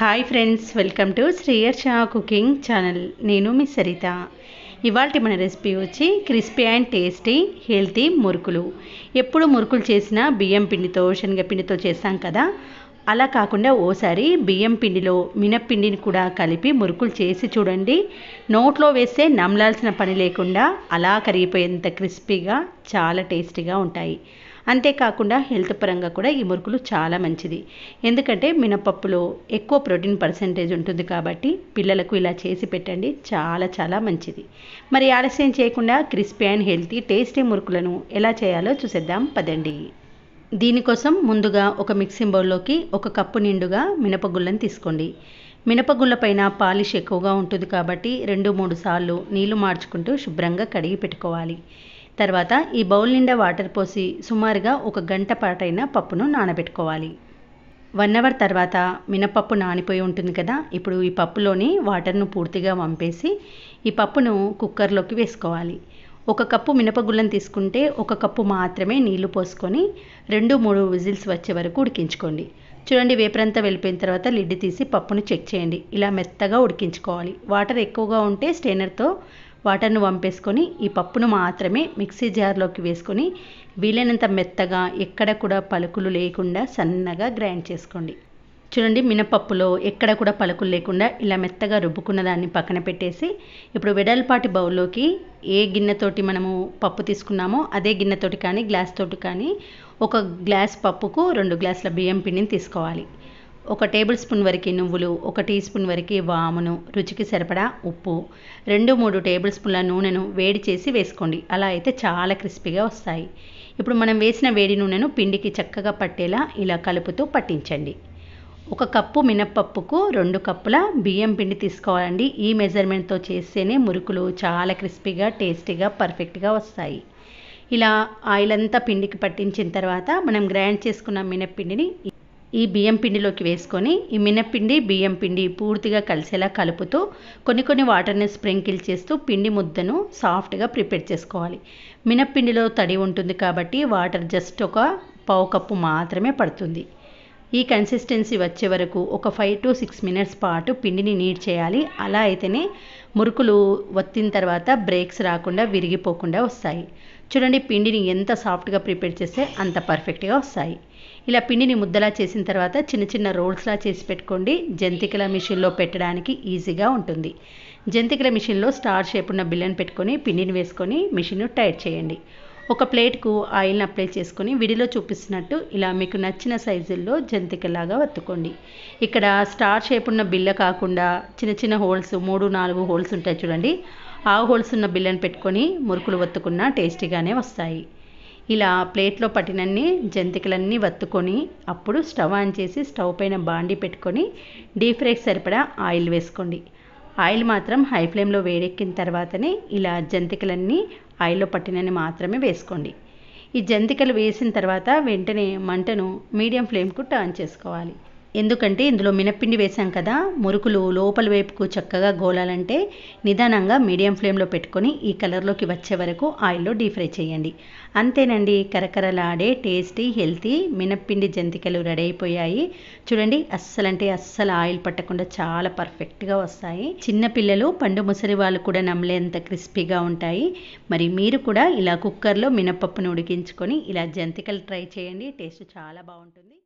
hi friends welcome to Sriyarsha cooking channel నేను మీ సరిత ఇవాళ మన రెసిపీ వచ్చి క్రిస్పీ అండ్ టేస్టీ హెల్తీ మురుకులు ఎప్పుడు మురుకులు చేసినా బియ్యం పిండితో శనగపిండితో చేస్తాం కదా అలా కాకుండా ఓసారి బియ్యం పిండిలో మినప్పిండిని కూడా కలిపి మురుకులు చేసి చూడండి నోట్లో వేస్తే నమలాల్సిన పని లేకుండా అలా కరిగిపోయేంత క్రిస్పీగా చాలా టేస్టీగా ఉంటాయి అంతేకాకుండా హెల్త్ పరంగా కూడా ఈ మురుకులు చాలా మంచిది ఎందుకంటే మినపప్పులో ఎక్కువ ప్రోటీన్ పర్సంటేజ్ ఉంటుంది కాబట్టి పిల్లలకు ఇలా చేసి పెట్టండి చాలా చాలా మంచిది మరి ఆలస్యం చేయకుండా క్రిస్పీ అండ్ హెల్తీ టేస్టీ మురుకులను ఎలా చేయాలో చూసేద్దాం పదండి దీనికోసం ముందుగా ఒక మిక్సింగ్ బౌల్లోకి ఒక కప్పు నిండుగా మినపగుళ్ళని తీసుకోండి మినపగుళ్ళ పైన పాలిష్ ఎక్కువగా ఉంటుంది కాబట్టి రెండు మూడు సార్లు నీళ్లు మార్చుకుంటూ శుభ్రంగా కడిగి పెట్టుకోవాలి తర్వాత ఈ బౌల్ నిండా వాటర్ పోసి సుమారుగా ఒక గంట పాటైన పప్పును నానబెట్టుకోవాలి వన్ అవర్ తర్వాత మినపప్పు నానిపోయి ఉంటుంది కదా ఇప్పుడు ఈ పప్పులోని వాటర్ను పూర్తిగా వంపేసి ఈ పప్పును కుక్కర్లోకి వేసుకోవాలి ఒక కప్పు మినపగుళ్ళను తీసుకుంటే ఒక కప్పు మాత్రమే నీళ్లు పోసుకొని రెండు మూడు విజిల్స్ వచ్చే వరకు ఉడికించుకోండి చూడండి వేపరంతా వెళ్ళిపోయిన తర్వాత లిడ్ తీసి పప్పును చెక్ చేయండి ఇలా మెత్తగా ఉడికించుకోవాలి వాటర్ ఎక్కువగా ఉంటే స్టెయినర్తో వాటర్ను పంపేసుకొని ఈ పప్పును మాత్రమే మిక్సీ జార్లోకి వేసుకొని వీలైనంత మెత్తగా ఎక్కడ కూడా పలుకులు లేకుండా సన్నగా గ్రైండ్ చేసుకోండి చూడండి మినపప్పులో ఎక్కడ కూడా పలుకులు లేకుండా ఇలా మెత్తగా రుబ్బుకున్న దాన్ని పక్కన పెట్టేసి ఇప్పుడు వెడల్పాటి బౌల్లోకి ఏ గిన్నెతోటి మనము పప్పు తీసుకున్నామో అదే గిన్నెతోటి కానీ గ్లాస్ తోటి కానీ ఒక గ్లాస్ పప్పుకు రెండు గ్లాసుల బియ్యం పిండిని తీసుకోవాలి ఒక టేబుల్ స్పూన్ వరకు నువ్వులు ఒక టీ స్పూన్ వరకు వామును రుచికి సరిపడా ఉప్పు రెండు మూడు టేబుల్ స్పూన్ల నూనెను వేడి చేసి వేసుకోండి అలా అయితే చాలా క్రిస్పీగా వస్తాయి ఇప్పుడు మనం వేసిన వేడి నూనెను పిండికి చక్కగా పట్టేలా ఇలా కలుపుతూ పట్టించండి ఒక కప్పు మినప్పప్పుకు రెండు కప్పుల బియ్యం పిండి తీసుకోవాలండి ఈ మెజర్మెంట్తో చేస్తేనే మురుకులు చాలా క్రిస్పీగా టేస్టీగా పర్ఫెక్ట్గా వస్తాయి ఇలా ఆయిల్ అంతా పిండికి పట్టించిన తర్వాత మనం గ్రైండ్ చేసుకున్న మినప్పిండిని ఈ బియ్యం పిండిలోకి వేసుకొని ఈ మినపిండి బియ్యం పిండి పూర్తిగా కలిసేలా కలుపుతూ కొన్ని కొన్ని వాటర్ని స్ప్రింకిల్ చేస్తూ పిండి ముద్దను సాఫ్ట్గా ప్రిపేర్ చేసుకోవాలి మినపిండిలో తడి ఉంటుంది కాబట్టి వాటర్ జస్ట్ ఒక పావు కప్పు మాత్రమే పడుతుంది ఈ కన్సిస్టెన్సీ వచ్చే వరకు ఒక ఫైవ్ టు సిక్స్ మినిట్స్ పాటు పిండిని నీట్ చేయాలి అలా అయితేనే మురుకులు వత్తిన తర్వాత బ్రేక్స్ రాకుండా విరిగిపోకుండా వస్తాయి చూడండి పిండిని ఎంత సాఫ్ట్గా ప్రిపేర్ చేస్తే అంత పర్ఫెక్ట్గా వస్తాయి ఇలా పిండిని ముద్దలా చేసిన తర్వాత చిన్న చిన్న రోల్స్లా చేసి పెట్టుకోండి జంతికల మిషన్లో పెట్టడానికి ఈజీగా ఉంటుంది జంతికల మిషన్లో స్టార్ షేప్ ఉన్న బిల్లను పెట్టుకొని పిండిని వేసుకొని మిషన్ టైట్ చేయండి ఒక ప్లేట్కు ఆయిల్ని అప్లై చేసుకొని విడిలో చూపిస్తున్నట్టు ఇలా మీకు నచ్చిన సైజుల్లో జంతికలాగా వత్తుకోండి ఇక్కడ స్టార్ షేప్ ఉన్న బిల్ల కాకుండా చిన్న చిన్న హోల్స్ మూడు నాలుగు హోల్స్ ఉంటాయి చూడండి ఆ హోల్స్ ఉన్న బిల్లను పెట్టుకొని మురుకులు వత్తుకున్నా టేస్టీగానే వస్తాయి ఇలా ప్లేట్లో పట్టినన్ని జంతికలన్నీ వత్తుకొని అప్పుడు స్టవ్ ఆన్ చేసి స్టవ్ పైన బాండి పెట్టుకొని డీప్ ఫ్రైకి సరిపడా ఆయిల్ వేసుకోండి ఆయిల్ మాత్రం హై ఫ్లేమ్లో వేడెక్కిన తర్వాతనే ఇలా జంతికలన్నీ ఆయిల్లో పట్టినని మాత్రమే వేసుకోండి ఈ జంతికలు వేసిన తర్వాత వెంటనే మంటను మీడియం ఫ్లేమ్కు టర్న్ చేసుకోవాలి ఎందుకంటే ఇందులో మినప్పిండి వేసాం కదా మురుకులు లోపల వైపుకు చక్కగా గోలాలంటే నిదానంగా మీడియం ఫ్లేమ్లో పెట్టుకొని ఈ కలర్లోకి వచ్చే వరకు ఆయిల్లో డీప్ ఫ్రై చేయండి అంతేనండి కరకరలాడే టేస్టీ హెల్తీ మినప్పిండి జంతికలు రెడీ అయిపోయాయి చూడండి అస్సలంటే అస్సలు ఆయిల్ పట్టకుండా చాలా పర్ఫెక్ట్గా వస్తాయి చిన్నపిల్లలు పండు ముసలి వాళ్ళు కూడా నమ్మలేంత క్రిస్పీగా ఉంటాయి మరి మీరు కూడా ఇలా కుక్కర్లో మినపప్పును ఉడికించుకొని ఇలా జంతికలు ట్రై చేయండి టేస్ట్ చాలా బాగుంటుంది